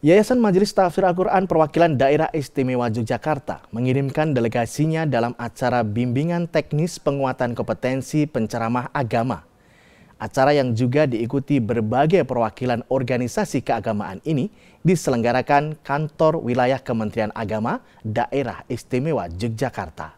Yayasan Majelis Tafsir Al-Quran Perwakilan Daerah Istimewa Yogyakarta mengirimkan delegasinya dalam acara bimbingan teknis penguatan kompetensi penceramah agama. Acara yang juga diikuti berbagai perwakilan organisasi keagamaan ini diselenggarakan kantor wilayah Kementerian Agama Daerah Istimewa Yogyakarta.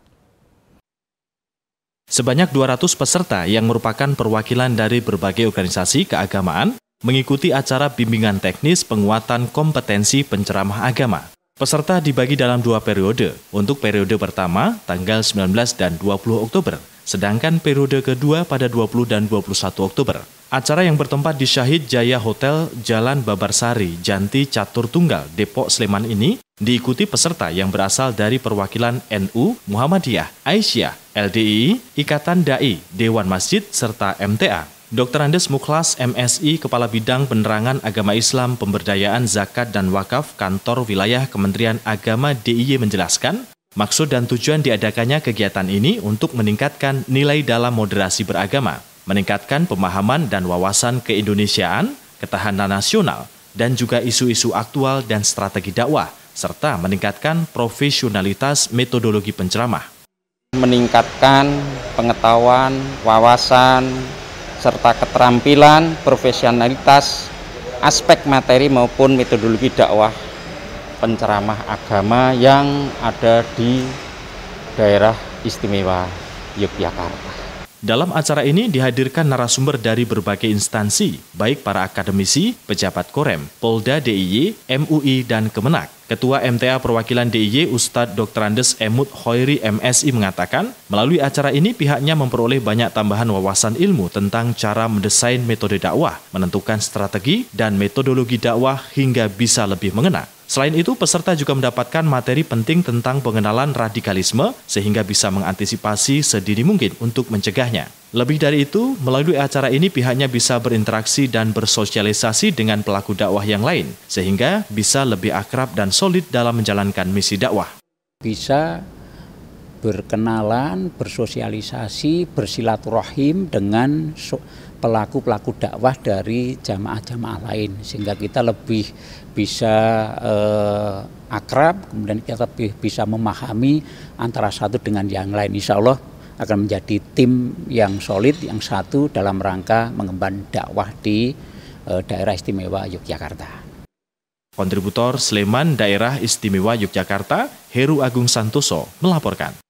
Sebanyak 200 peserta yang merupakan perwakilan dari berbagai organisasi keagamaan mengikuti acara bimbingan teknis penguatan kompetensi penceramah agama. Peserta dibagi dalam dua periode. Untuk periode pertama, tanggal 19 dan 20 Oktober, sedangkan periode kedua pada 20 dan 21 Oktober. Acara yang bertempat di Syahid Jaya Hotel Jalan Babarsari, Janti Catur Tunggal, Depok, Sleman ini diikuti peserta yang berasal dari perwakilan NU, Muhammadiyah, Aisyah, LDI, Ikatan Dai, Dewan Masjid, serta MTA. Dr. Andes Mukhlas, MSI, Kepala Bidang Penerangan Agama Islam, Pemberdayaan Zakat dan Wakaf, Kantor Wilayah Kementerian Agama DIY menjelaskan, maksud dan tujuan diadakannya kegiatan ini untuk meningkatkan nilai dalam moderasi beragama, meningkatkan pemahaman dan wawasan keindonesiaan, ketahanan nasional, dan juga isu-isu aktual dan strategi dakwah, serta meningkatkan profesionalitas metodologi penceramah. Meningkatkan pengetahuan, wawasan, serta keterampilan, profesionalitas, aspek materi maupun metodologi dakwah penceramah agama yang ada di daerah istimewa Yogyakarta. Dalam acara ini dihadirkan narasumber dari berbagai instansi, baik para akademisi, pejabat Korem, Polda DIY, MUI, dan Kemenak. Ketua MTA Perwakilan DIY Ustadz Dr. Andes Emut Khoiri MSI mengatakan, melalui acara ini pihaknya memperoleh banyak tambahan wawasan ilmu tentang cara mendesain metode dakwah, menentukan strategi dan metodologi dakwah hingga bisa lebih mengena. Selain itu, peserta juga mendapatkan materi penting tentang pengenalan radikalisme sehingga bisa mengantisipasi sedini mungkin untuk mencegahnya. Lebih dari itu, melalui acara ini pihaknya bisa berinteraksi dan bersosialisasi dengan pelaku dakwah yang lain, sehingga bisa lebih akrab dan solid dalam menjalankan misi dakwah. Bisa berkenalan, bersosialisasi, bersilaturahim dengan pelaku-pelaku dakwah dari jamaah-jamaah lain sehingga kita lebih bisa eh, akrab, kemudian kita lebih bisa memahami antara satu dengan yang lain. Insya Allah akan menjadi tim yang solid, yang satu dalam rangka mengemban dakwah di eh, daerah istimewa Yogyakarta. Kontributor Sleman Daerah Istimewa Yogyakarta, Heru Agung Santoso melaporkan.